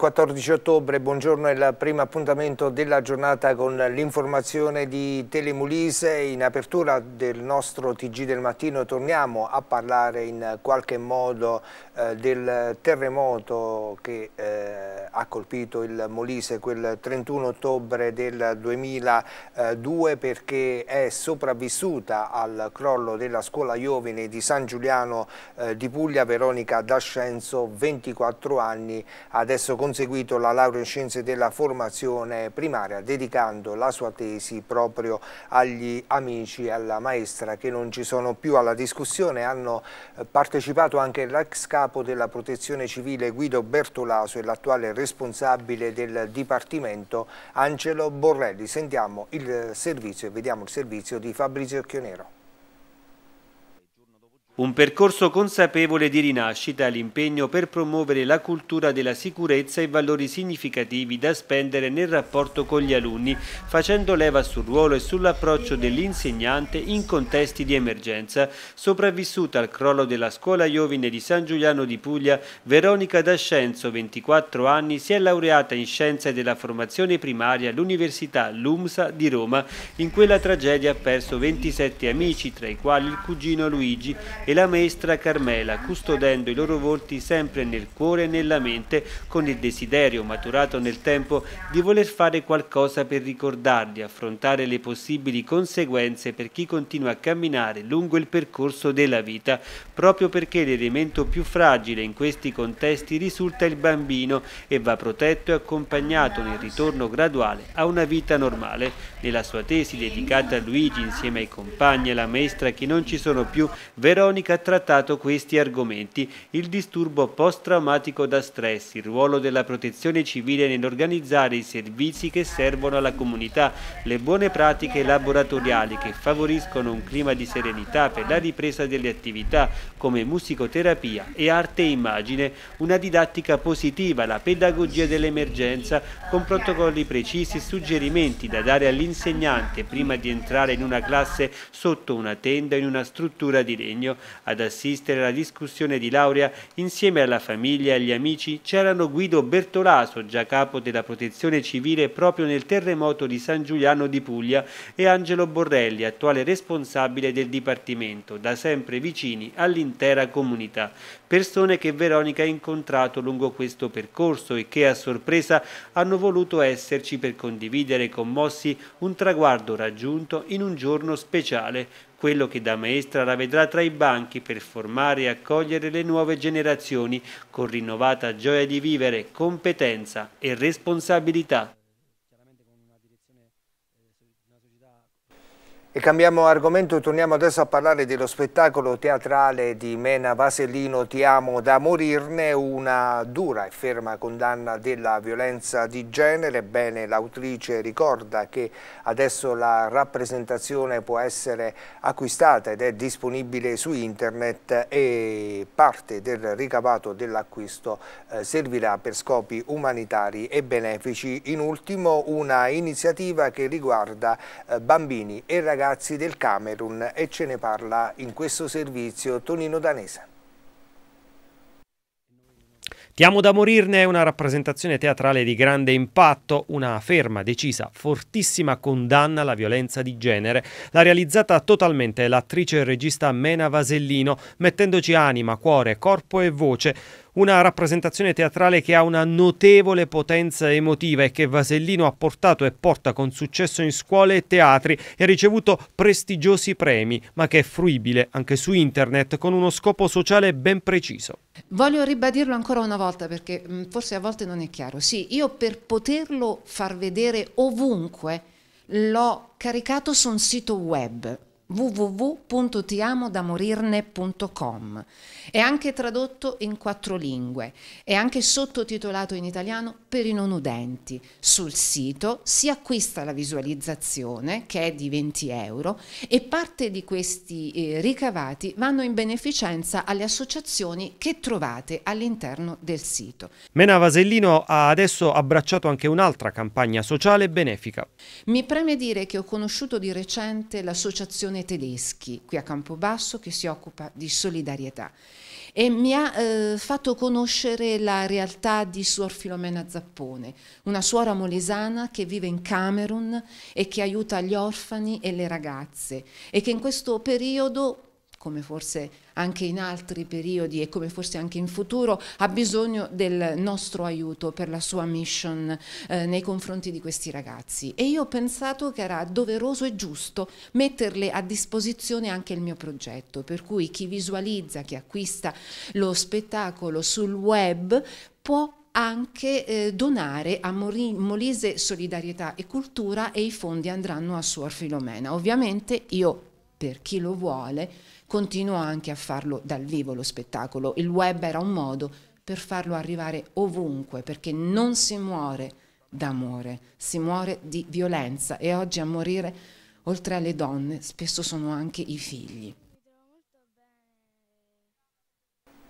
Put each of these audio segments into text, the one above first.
14 ottobre, buongiorno, è il primo appuntamento della giornata con l'informazione di Telemulise. In apertura del nostro TG del mattino torniamo a parlare in qualche modo eh, del terremoto che eh, ha colpito il Molise quel 31 ottobre del 2002 perché è sopravvissuta al crollo della scuola Iovine di San Giuliano eh, di Puglia, Veronica D'Ascenzo, 24 anni, adesso continua conseguito la laurea in scienze della formazione primaria dedicando la sua tesi proprio agli amici e alla maestra che non ci sono più alla discussione. Hanno eh, partecipato anche l'ex capo della protezione civile Guido Bertolaso e l'attuale responsabile del Dipartimento Angelo Borrelli. Sentiamo il eh, servizio e vediamo il servizio di Fabrizio Chionero. Un percorso consapevole di rinascita e l'impegno per promuovere la cultura della sicurezza e valori significativi da spendere nel rapporto con gli alunni, facendo leva sul ruolo e sull'approccio dell'insegnante in contesti di emergenza. Sopravvissuta al crollo della scuola Iovine di San Giuliano di Puglia, Veronica D'Ascenzo, 24 anni, si è laureata in Scienze della Formazione Primaria all'Università LUMSA di Roma. In quella tragedia ha perso 27 amici, tra i quali il cugino Luigi e la maestra Carmela, custodendo i loro volti sempre nel cuore e nella mente, con il desiderio maturato nel tempo di voler fare qualcosa per ricordarli, affrontare le possibili conseguenze per chi continua a camminare lungo il percorso della vita, proprio perché l'elemento più fragile in questi contesti risulta il bambino e va protetto e accompagnato nel ritorno graduale a una vita normale. Nella sua tesi dedicata a Luigi insieme ai compagni e alla maestra che non ci sono più, Veronica radiofonica ha trattato questi argomenti, il disturbo post-traumatico da stress, il ruolo della protezione civile nell'organizzare i servizi che servono alla comunità, le buone pratiche laboratoriali che favoriscono un clima di serenità per la ripresa delle attività come musicoterapia e arte e immagine, una didattica positiva, la pedagogia dell'emergenza con protocolli precisi e suggerimenti da dare all'insegnante prima di entrare in una classe sotto una tenda in una struttura di legno. Ad assistere alla discussione di laurea, insieme alla famiglia e agli amici, c'erano Guido Bertolaso, già capo della protezione civile proprio nel terremoto di San Giuliano di Puglia, e Angelo Borrelli, attuale responsabile del Dipartimento, da sempre vicini all'intera comunità. Persone che Veronica ha incontrato lungo questo percorso e che a sorpresa hanno voluto esserci per condividere commossi un traguardo raggiunto in un giorno speciale quello che da maestra la vedrà tra i banchi per formare e accogliere le nuove generazioni con rinnovata gioia di vivere, competenza e responsabilità. E cambiamo argomento, torniamo adesso a parlare dello spettacolo teatrale di Mena Vasellino Ti amo da morirne, una dura e ferma condanna della violenza di genere. Bene, l'autrice ricorda che adesso la rappresentazione può essere acquistata ed è disponibile su internet e parte del ricavato dell'acquisto eh, servirà per scopi umanitari e benefici. In ultimo una iniziativa che riguarda riguarda eh, bambini e ragazzi del Camerun e ce ne parla in questo servizio Tonino Danese. Tiamo da morirne è una rappresentazione teatrale di grande impatto, una ferma, decisa, fortissima condanna alla violenza di genere. L'ha realizzata totalmente l'attrice e regista Mena Vasellino, mettendoci anima, cuore, corpo e voce. Una rappresentazione teatrale che ha una notevole potenza emotiva e che Vasellino ha portato e porta con successo in scuole e teatri e ha ricevuto prestigiosi premi, ma che è fruibile anche su internet con uno scopo sociale ben preciso. Voglio ribadirlo ancora una volta perché mm, forse a volte non è chiaro. Sì, io per poterlo far vedere ovunque l'ho caricato su un sito web www.tiamodamorirne.com. È anche tradotto in quattro lingue, è anche sottotitolato in italiano per i non udenti. Sul sito si acquista la visualizzazione, che è di 20 euro, e parte di questi eh, ricavati vanno in beneficenza alle associazioni che trovate all'interno del sito. Mena Vasellino ha adesso abbracciato anche un'altra campagna sociale benefica. Mi preme dire che ho conosciuto di recente l'associazione Fondazione Tedeschi qui a Campobasso che si occupa di solidarietà e mi ha eh, fatto conoscere la realtà di Suor Filomena Zappone, una suora molesana che vive in Camerun e che aiuta gli orfani e le ragazze e che in questo periodo come forse anche in altri periodi e come forse anche in futuro, ha bisogno del nostro aiuto per la sua mission eh, nei confronti di questi ragazzi. E io ho pensato che era doveroso e giusto metterle a disposizione anche il mio progetto, per cui chi visualizza, chi acquista lo spettacolo sul web può anche eh, donare a Molise Solidarietà e Cultura e i fondi andranno a Suor Filomena. Ovviamente io per chi lo vuole, continuò anche a farlo dal vivo lo spettacolo. Il web era un modo per farlo arrivare ovunque, perché non si muore d'amore, si muore di violenza e oggi a morire, oltre alle donne, spesso sono anche i figli.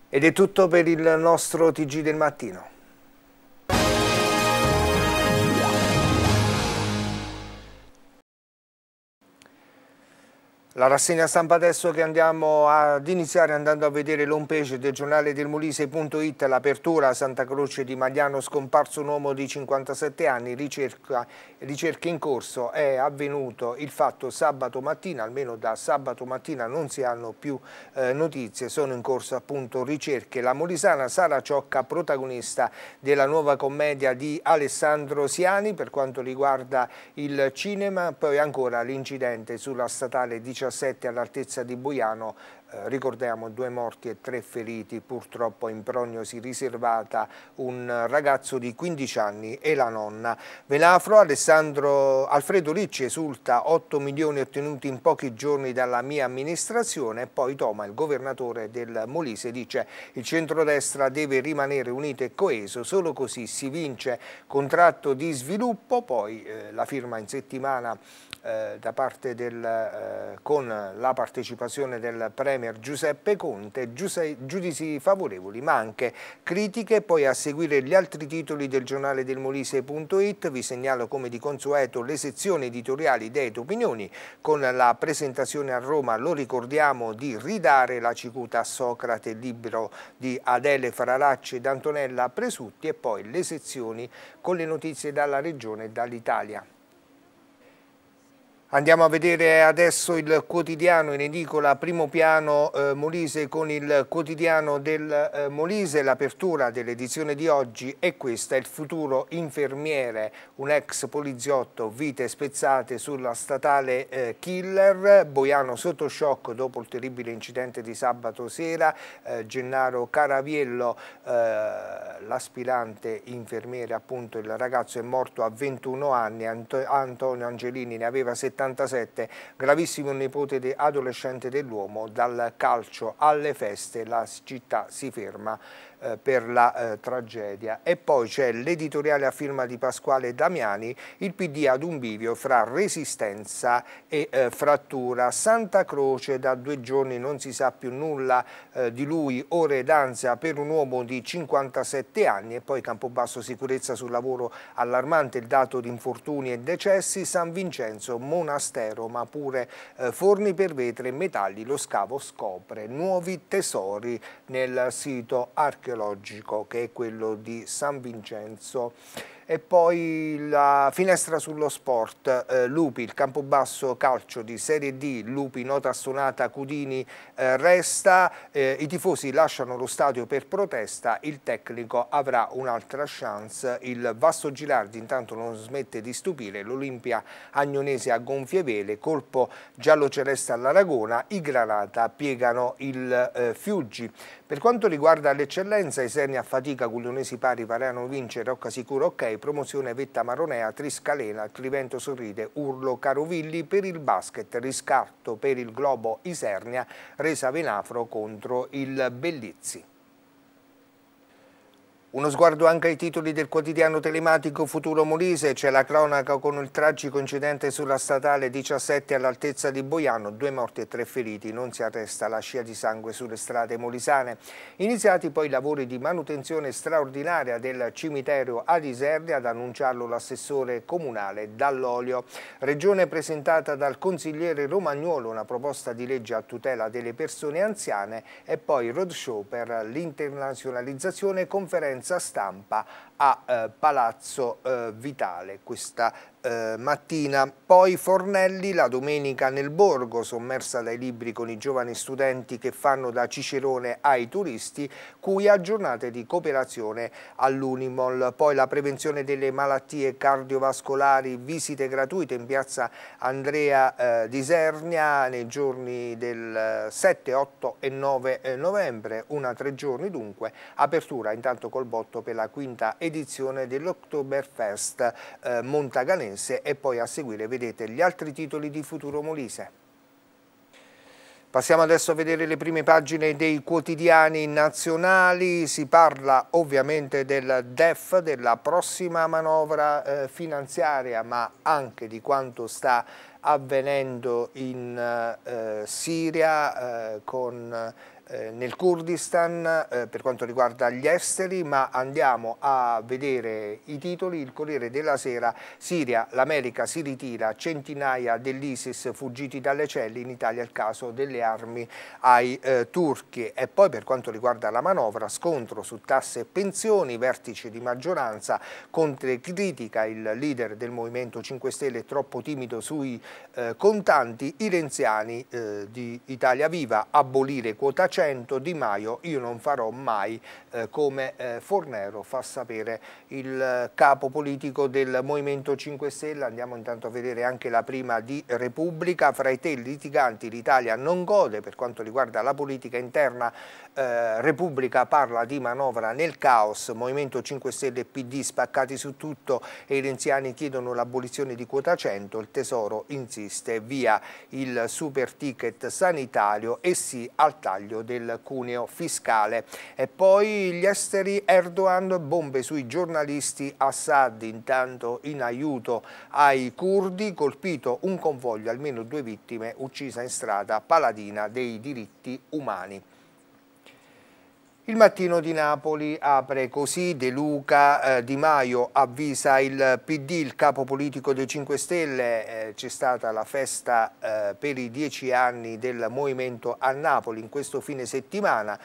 Ed è tutto per il nostro TG del mattino. La rassegna stampa adesso che andiamo ad iniziare andando a vedere l'home page del giornale del Molise.it, l'apertura a Santa Croce di Magliano, scomparso un uomo di 57 anni, ricerca, ricerca in corso, è avvenuto il fatto sabato mattina, almeno da sabato mattina non si hanno più eh, notizie, sono in corso appunto ricerche. La molisana Sara Ciocca, protagonista della nuova commedia di Alessandro Siani per quanto riguarda il cinema, poi ancora l'incidente sulla statale 17 17 all'altezza di Boiano, eh, ricordiamo due morti e tre feriti, purtroppo in prognosi riservata un ragazzo di 15 anni e la nonna. Velafro Alessandro Alfredo Ricci esulta 8 milioni ottenuti in pochi giorni dalla mia amministrazione e poi Toma, il governatore del Molise, dice il centrodestra deve rimanere unito e coeso, solo così si vince contratto di sviluppo, poi eh, la firma in settimana eh, da parte del, eh, con la partecipazione del Premier Giuseppe Conte, giudizi favorevoli ma anche critiche, poi a seguire gli altri titoli del giornale del Molise.it, vi segnalo come di consueto le sezioni editoriali dei opinioni con la presentazione a Roma, lo ricordiamo, di ridare la cicuta a Socrate, libro di Adele Fararacci ed Antonella Presutti e poi le sezioni con le notizie dalla regione e dall'Italia. Andiamo a vedere adesso il quotidiano in edicola primo piano eh, Molise con il quotidiano del eh, Molise. L'apertura dell'edizione di oggi è questa, il futuro infermiere, un ex poliziotto, vite spezzate sulla statale eh, Killer, Boiano sotto shock dopo il terribile incidente di sabato sera, eh, Gennaro Caraviello, eh, l'aspirante infermiere appunto, il ragazzo è morto a 21 anni, Anto Antonio Angelini ne aveva 70 77, gravissimo nipote adolescente dell'uomo, dal calcio alle feste la città si ferma. Eh, per la eh, tragedia. E poi c'è l'editoriale a firma di Pasquale Damiani, il PD ad un bivio fra resistenza e eh, frattura. Santa Croce da due giorni non si sa più nulla eh, di lui, ore d'ansia per un uomo di 57 anni e poi Campobasso sicurezza sul lavoro allarmante, il dato di infortuni e decessi, San Vincenzo, Monastero, ma pure eh, forni per vetre e metalli, lo scavo scopre nuovi tesori nel sito archeologico archeologico che è quello di San Vincenzo e poi la finestra sullo sport, eh, Lupi, il Campobasso Calcio di Serie D, Lupi, nota suonata, Cudini eh, resta, eh, i tifosi lasciano lo stadio per protesta, il tecnico avrà un'altra chance, il Vasto Gilardi intanto non smette di stupire, l'Olimpia Agnonese a gonfie vele, colpo giallo-celeste all'Aragona, i Granata piegano il eh, Fiuggi. Per quanto riguarda l'eccellenza, i a fatica, Guglionesi pari, Pareano vince, Rocca sicuro ok, promozione Vetta Maronea, Triscalena, Clivento Sorride, Urlo Carovilli, per il basket riscatto per il Globo Isernia, Resa Venafro contro il Bellizzi. Uno sguardo anche ai titoli del quotidiano telematico Futuro Molise, c'è la cronaca con il tragico incidente sulla statale 17 all'altezza di Boiano, due morti e tre feriti, non si arresta la scia di sangue sulle strade molisane. Iniziati poi i lavori di manutenzione straordinaria del cimitero ad Iserde, ad annunciarlo l'assessore comunale Dall'Olio. Regione presentata dal consigliere Romagnuolo una proposta di legge a tutela delle persone anziane e poi roadshow per l'internazionalizzazione conferenza conferenza stampa a eh, Palazzo eh, Vitale. Questa eh, mattina, poi Fornelli la domenica nel borgo, sommersa dai libri con i giovani studenti che fanno da cicerone ai turisti, cui a giornate di cooperazione all'Unimol, poi la prevenzione delle malattie cardiovascolari, visite gratuite in piazza Andrea eh, di Sernia nei giorni del 7, eh, 8 e 9 eh, novembre, una tre giorni dunque, apertura intanto col botto per la quinta edizione dell'Oktoberfest eh, Montaganese Cremonese e poi a seguire vedete gli altri titoli di Futuro Molise. Passiamo adesso a vedere le prime pagine dei quotidiani nazionali, si parla ovviamente del DEF, della prossima manovra eh, finanziaria, ma anche di quanto sta avvenendo in eh, Siria eh, con eh, nel Kurdistan eh, per quanto riguarda gli esteri, ma andiamo a vedere i titoli. Il Corriere della Sera, Siria, l'America si ritira, centinaia dell'ISIS fuggiti dalle celle, in Italia il caso delle armi ai eh, turchi. E poi per quanto riguarda la manovra, scontro su tasse e pensioni, vertice di maggioranza, contro critica il leader del Movimento 5 Stelle troppo timido sui eh, contanti, i renziani eh, di Italia Viva, abolire quota 100, 100 Di Maio io non farò mai eh, come eh, Fornero fa sapere il eh, capo politico del Movimento 5 Stelle andiamo intanto a vedere anche la prima di Repubblica fra i te litiganti l'Italia non gode per quanto riguarda la politica interna eh, Repubblica parla di manovra nel caos, Movimento 5 Stelle e PD spaccati su tutto e i renziani chiedono l'abolizione di quota 100, il Tesoro insiste via il super ticket sanitario e sì al taglio del cuneo fiscale. E poi gli esteri Erdogan, bombe sui giornalisti, Assad intanto in aiuto ai curdi, colpito un convoglio, almeno due vittime, uccisa in strada, paladina dei diritti umani. Il mattino di Napoli apre così De Luca eh, Di Maio avvisa il PD, il capo politico dei 5 Stelle, eh, c'è stata la festa eh, per i dieci anni del movimento a Napoli in questo fine settimana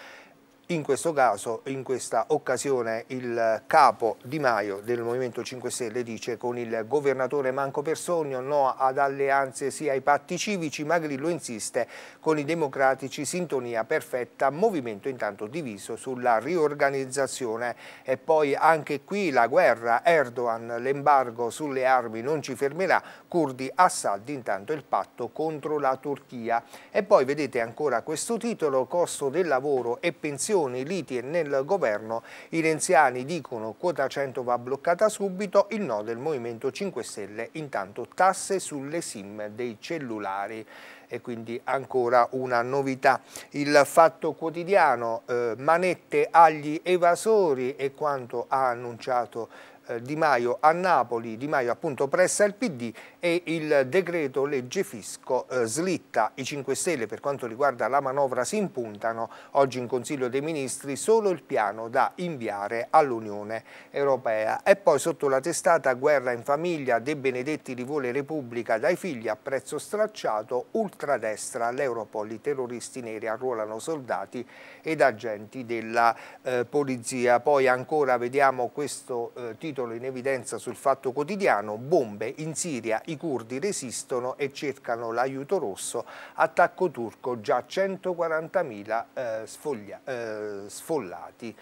in questo caso, in questa occasione, il capo Di Maio del Movimento 5 Stelle dice con il governatore Manco Persogno no ad alleanze sia ai patti civici, ma Grillo insiste con i democratici sintonia perfetta, movimento intanto diviso sulla riorganizzazione. E poi anche qui la guerra, Erdogan, l'embargo sulle armi non ci fermerà, curdi Assad intanto il patto contro la Turchia. E poi vedete ancora questo titolo, costo del lavoro e pensione fazioni, liti e nel governo, i renziani dicono quota 100 va bloccata subito, il no del Movimento 5 Stelle intanto tasse sulle sim dei cellulari e quindi ancora una novità. Il fatto quotidiano, eh, manette agli evasori e quanto ha annunciato eh, Di Maio a Napoli, Di Maio appunto pressa il PD e il decreto legge fisco eh, slitta. I 5 Stelle per quanto riguarda la manovra si impuntano oggi in Consiglio dei Ministri solo il piano da inviare all'Unione Europea. E poi sotto la testata guerra in famiglia De Benedetti rivole Repubblica dai figli a prezzo stracciato, ultradestra l'Europol, i terroristi neri arruolano soldati ed agenti della eh, polizia. Poi ancora vediamo questo eh, titolo in evidenza sul Fatto Quotidiano, bombe in Siria, i curdi resistono e cercano l'aiuto rosso, attacco turco già 140.000 eh, eh, sfollati.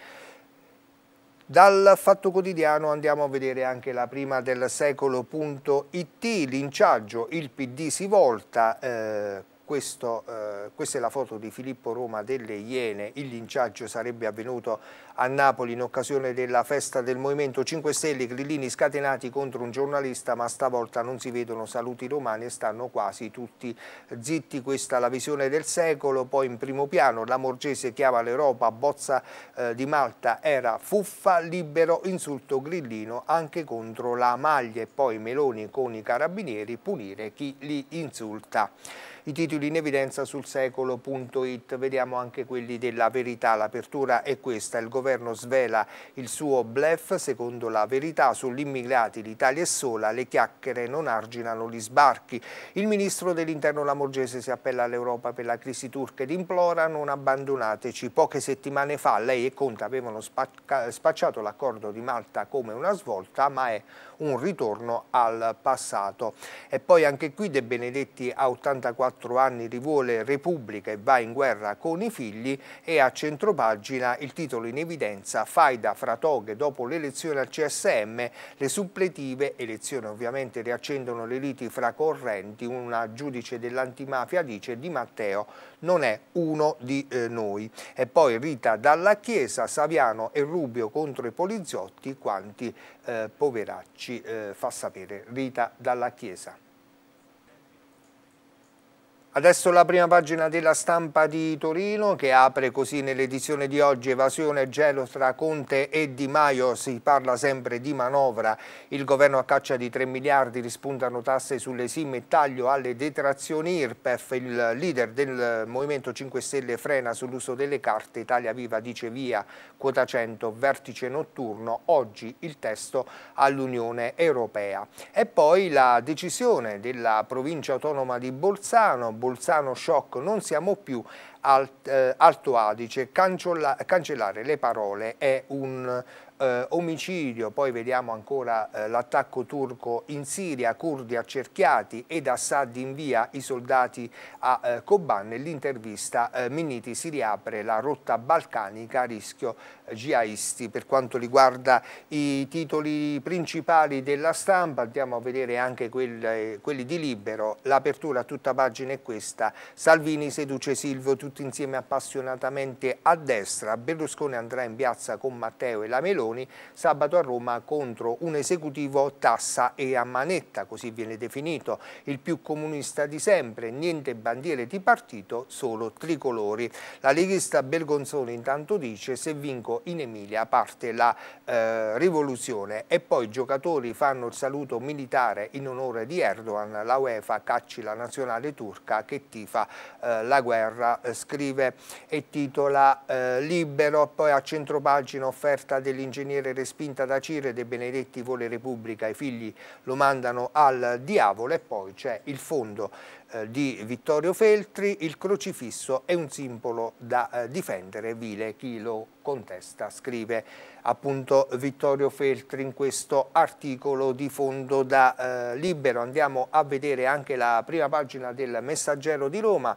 Dal Fatto Quotidiano andiamo a vedere anche la prima del secolo.it, linciaggio, il PD si volta, eh, questo, eh, questa è la foto di Filippo Roma delle Iene, il linciaggio sarebbe avvenuto a Napoli in occasione della festa del Movimento 5 Stelle, grillini scatenati contro un giornalista ma stavolta non si vedono saluti romani e stanno quasi tutti zitti, questa è la visione del secolo, poi in primo piano la Morgese chiama l'Europa, bozza eh, di Malta era fuffa, libero, insulto grillino anche contro la maglia e poi Meloni con i carabinieri punire chi li insulta i titoli in evidenza sul secolo.it, vediamo anche quelli della verità, l'apertura è questa, il governo svela il suo blef secondo la verità sugli immigrati, l'Italia è sola, le chiacchiere non arginano gli sbarchi. Il ministro dell'interno Lamorgese si appella all'Europa per la crisi turca ed implora non abbandonateci. Poche settimane fa lei e Conte avevano spacciato l'accordo di Malta come una svolta ma è un ritorno al passato. E poi anche qui De Benedetti a 84 anni rivuole Repubblica e va in guerra con i figli e a centropagina il titolo in evidenza Faida fra toghe dopo l'elezione al CSM, le suppletive elezioni ovviamente riaccendono le liti fra correnti, una giudice dell'antimafia dice Di Matteo non è uno di eh, noi. E poi Rita dalla Chiesa, Saviano e Rubio contro i poliziotti, quanti eh, poveracci, eh, fa sapere Rita dalla Chiesa. Adesso la prima pagina della stampa di Torino che apre così nell'edizione di oggi evasione e gelo tra Conte e Di Maio, si parla sempre di manovra, il governo a caccia di 3 miliardi rispuntano tasse sulle SIM e taglio alle detrazioni IRPEF, il leader del Movimento 5 Stelle frena sull'uso delle carte, Italia Viva dice via, quota 100, vertice notturno, oggi il testo all'Unione Europea. E poi la decisione della provincia autonoma di Bolzano, Bolzano Shock, non siamo più Alt, eh, Alto Adige, Canciola, cancellare le parole è un eh, omicidio, poi vediamo ancora eh, l'attacco turco in Siria, curdi accerchiati ed Assad invia i soldati a eh, Koban. Nell'intervista eh, Minniti si riapre la rotta balcanica a rischio eh, jihadisti. Per quanto riguarda i titoli principali della stampa, andiamo a vedere anche quelli, eh, quelli di Libero. L'apertura a tutta pagina è questa. Salvini seduce Silvio tutti insieme appassionatamente a destra. Berlusconi andrà in piazza con Matteo e la Meloni Meloni sabato a Roma contro un esecutivo tassa e a manetta, così viene definito, il più comunista di sempre, niente bandiere di partito, solo tricolori. La leghista Bergonzoni intanto dice se vinco in Emilia parte la eh, rivoluzione e poi i giocatori fanno il saluto militare in onore di Erdogan, la UEFA cacci la nazionale turca che tifa eh, la guerra, eh, scrive e titola eh, libero, poi a centropagina offerta dell'ingegnere ingegnere respinta da Cire De Benedetti vuole Repubblica, i figli lo mandano al diavolo e poi c'è il fondo eh, di Vittorio Feltri, il crocifisso è un simbolo da eh, difendere, vile chi lo contesta, scrive appunto Vittorio Feltri in questo articolo di fondo da eh, Libero. Andiamo a vedere anche la prima pagina del Messaggero di Roma,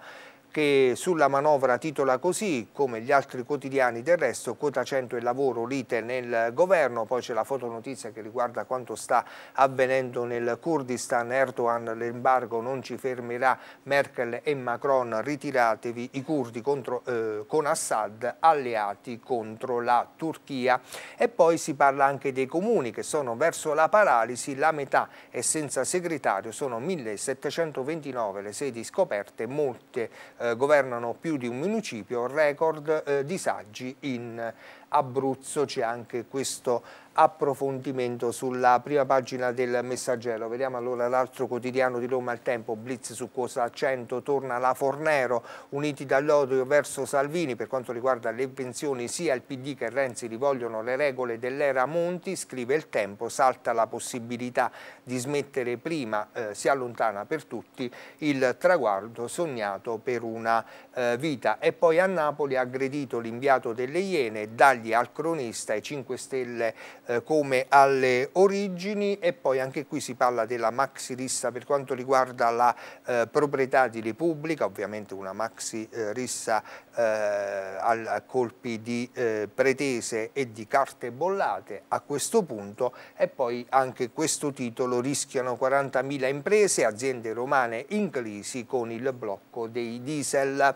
che sulla manovra titola così, come gli altri quotidiani del resto, quota 100 e lavoro, lite nel governo, poi c'è la fotonotizia che riguarda quanto sta avvenendo nel Kurdistan, Erdogan, l'embargo non ci fermerà, Merkel e Macron ritiratevi, i kurdi contro, eh, con Assad alleati contro la Turchia. E poi si parla anche dei comuni che sono verso la paralisi, la metà è senza segretario, sono 1729 le sedi scoperte, molte eh, eh, governano più di un municipio, record eh, disagi in Abruzzo c'è anche questo approfondimento sulla prima pagina del messaggero. Vediamo allora l'altro quotidiano di Roma, il Tempo, Blitz su Cosa 100, torna la Fornero, uniti dall'odio verso Salvini per quanto riguarda le pensioni, sia il PD che Renzi rivogliono le regole dell'era Monti, scrive il Tempo, salta la possibilità di smettere prima, eh, si allontana per tutti il traguardo sognato per una eh, vita. E poi a Napoli aggredito l'inviato delle Iene, dagli tagli al cronista e 5 Stelle eh, come alle origini e poi anche qui si parla della maxi rissa per quanto riguarda la eh, proprietà di Repubblica, ovviamente una maxi eh, rissa eh, al, a colpi di eh, pretese e di carte bollate a questo punto e poi anche questo titolo rischiano 40.000 imprese, aziende romane in crisi con il blocco dei diesel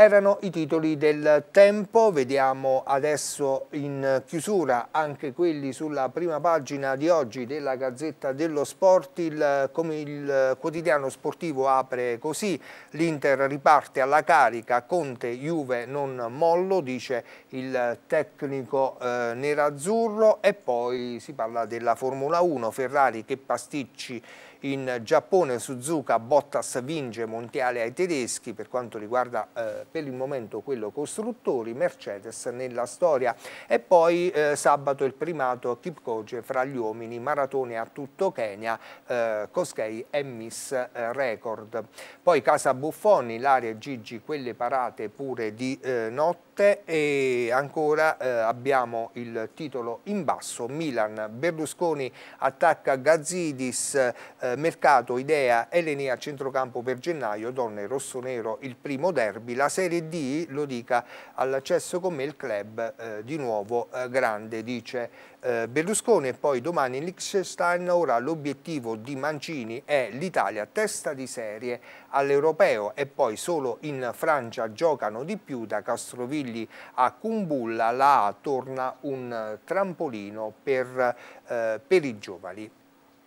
erano i titoli del tempo, vediamo adesso in chiusura anche quelli sulla prima pagina di oggi della Gazzetta dello Sport, il, come il quotidiano sportivo apre così, l'Inter riparte alla carica, Conte Juve non mollo, dice il tecnico eh, nerazzurro e poi si parla della Formula 1, Ferrari che pasticci in Giappone Suzuka Bottas vince mondiale ai tedeschi per quanto riguarda eh, per il momento quello costruttori, Mercedes nella storia e poi eh, sabato il primato Kipkoge fra gli uomini, maratone a tutto Kenya, eh, Koskei e Miss eh, Record. Poi Casa Buffoni, l'area Gigi, quelle parate pure di eh, notte forte e ancora eh, abbiamo il titolo in basso, Milan, Berlusconi attacca Gazzidis, eh, Mercato, Idea, Eleni a centrocampo per gennaio, Donne rosso-nero il primo derby, la Serie D lo dica all'accesso con me il club eh, di nuovo eh, grande, dice eh, Berlusconi e poi domani in Liechtenstein, ora l'obiettivo di Mancini è l'Italia testa di serie all'europeo e poi solo in Francia giocano di più da Castrovilli a Cumbulla, la A torna un trampolino per, eh, per i giovani.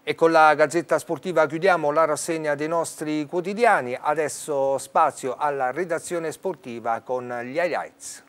E con la Gazzetta Sportiva chiudiamo la rassegna dei nostri quotidiani, adesso spazio alla redazione sportiva con gli highlights.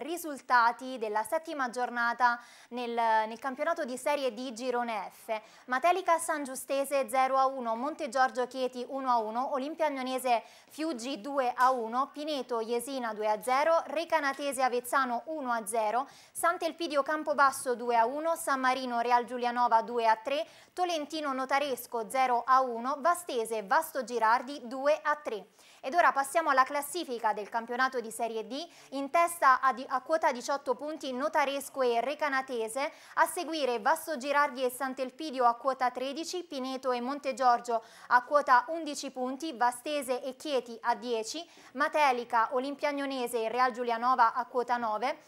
risultati della settima giornata nel, nel campionato di Serie D Girone F. Matelica San Giustese 0-1, Monte Giorgio Chieti 1-1, Olimpia Agnonese Fiuggi 2-1, Pineto Iesina 2-0, Recanatese Avezzano 1-0, Sant'Elpidio Campobasso 2-1, San Marino Real Giulianova 2-3, Tolentino Notaresco 0-1, Vastese Vasto Girardi 2-3. Ed ora passiamo alla classifica del campionato di Serie D. In testa ad, a quota 18 punti Notaresco e Recanatese, a seguire Vasso Girardi e Sant'Elpidio a quota 13, Pineto e Montegiorgio a quota 11 punti, Vastese e Chieti a 10, Matelica, Olimpiagnonese e Real Giulianova a quota 9,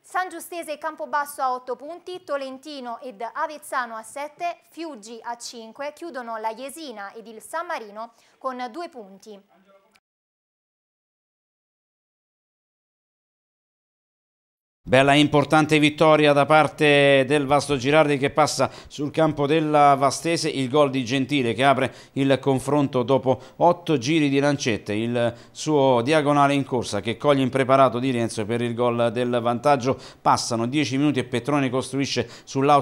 San Giustese e Campobasso a 8 punti, Tolentino ed Avezzano a 7, Fiuggi a 5, chiudono la Jesina ed il San Marino con 2 punti. Bella importante vittoria da parte del Vasto Girardi che passa sul campo della Vastese, il gol di Gentile che apre il confronto dopo otto giri di lancette, il suo diagonale in corsa che coglie impreparato di Renzo per il gol del vantaggio, passano 10 minuti e Petrone costruisce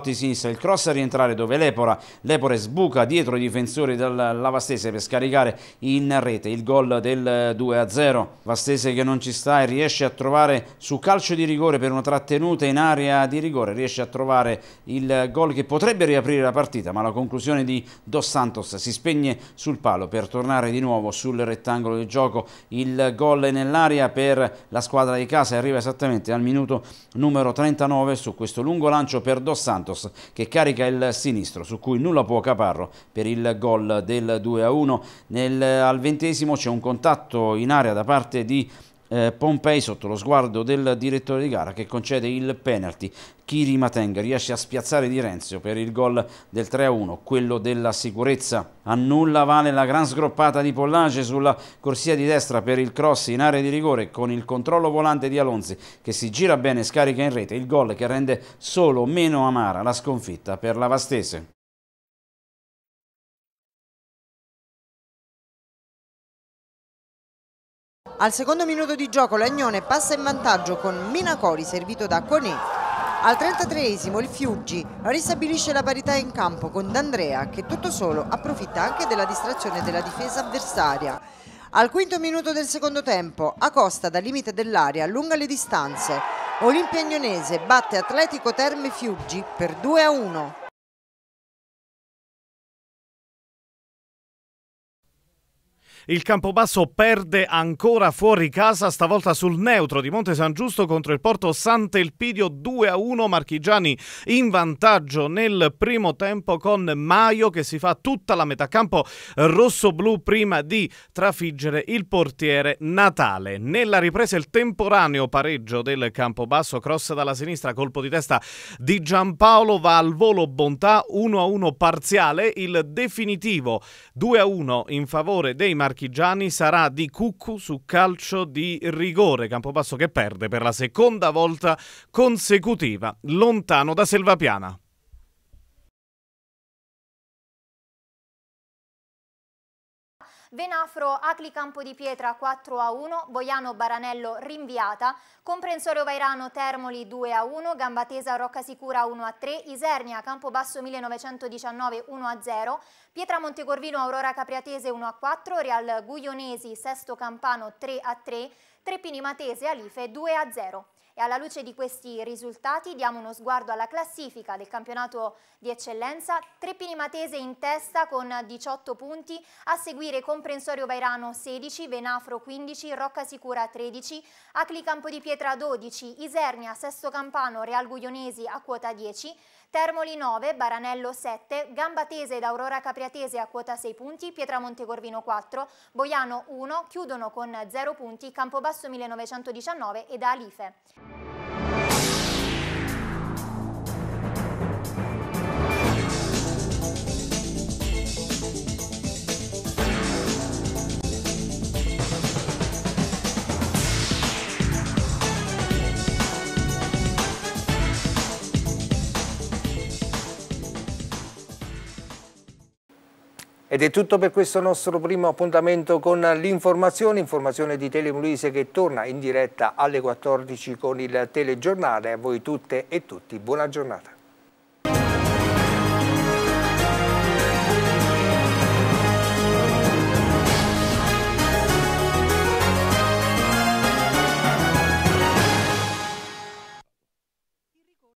di sinistra il cross a rientrare dove Lepora, Lepore sbuca dietro i difensori della Vastese per scaricare in rete il gol del 2-0, Vastese che non ci sta e riesce a trovare su calcio di rigore per per una trattenuta in area di rigore riesce a trovare il gol che potrebbe riaprire la partita, ma la conclusione di Dos Santos si spegne sul palo per tornare di nuovo sul rettangolo del gioco. Il gol è nell'aria per la squadra di casa e arriva esattamente al minuto numero 39 su questo lungo lancio per Dos Santos che carica il sinistro su cui nulla può Caparro per il gol del 2-1. al ventesimo c'è un contatto in aria da parte di Dos eh, Pompei sotto lo sguardo del direttore di gara che concede il penalty. Kiri Matenga riesce a spiazzare Di Renzio per il gol del 3-1, quello della sicurezza. A nulla vale la gran sgroppata di Pollage sulla corsia di destra per il cross in area di rigore con il controllo volante di Alonzi che si gira bene e scarica in rete il gol che rende solo meno amara la sconfitta per la Vastese. Al secondo minuto di gioco Lagnone passa in vantaggio con Minacori servito da Conè. Al 33esimo il Fiuggi ristabilisce la parità in campo con D'Andrea che tutto solo approfitta anche della distrazione della difesa avversaria. Al quinto minuto del secondo tempo Acosta dal limite dell'area allunga le distanze. Olimpia Agnonese batte Atletico Terme Fiuggi per 2 a 1. Il Campobasso perde ancora fuori casa, stavolta sul neutro di Monte San Giusto contro il Porto Sant'Elpidio 2-1. Marchigiani in vantaggio nel primo tempo con Maio che si fa tutta la metà campo rosso-blu prima di trafiggere il portiere Natale. Nella ripresa il temporaneo pareggio del Campobasso, cross dalla sinistra, colpo di testa di Giampaolo va al volo Bontà 1-1 parziale, il definitivo 2-1 in favore dei Marchigiani marchigiani sarà di cucù su calcio di rigore, Campobasso che perde per la seconda volta consecutiva, lontano da Selvapiana. Venafro Acli Campo di Pietra 4 a 1, Boiano Baranello rinviata, Comprensorio Vairano Termoli 2 a 1, Gambatesa Rocca Sicura 1 a 3, Isernia Campobasso 1919 1 a 0, Pietra Montecorvino Aurora Capriatese 1 a 4, Real Guglionesi Sesto Campano 3 a 3, Treppini Matese Alife 2 a 0. E alla luce di questi risultati diamo uno sguardo alla classifica del campionato di eccellenza. Trepini Matese in testa con 18 punti, a seguire Comprensorio Vairano 16, Venafro 15, Rocca Sicura 13, Acli Campo di Pietra 12, Isernia, Sesto Campano, Real Guglionesi a quota 10, Termoli 9, Baranello 7, Gambatese ed Aurora Capriatese a quota 6 punti, Pietramonte Corvino 4, Boiano 1, chiudono con 0 punti Campobasso 1919 ed Alife. Ed è tutto per questo nostro primo appuntamento con l'informazione, informazione di Telemuliese che torna in diretta alle 14 con il telegiornale. A voi tutte e tutti buona giornata.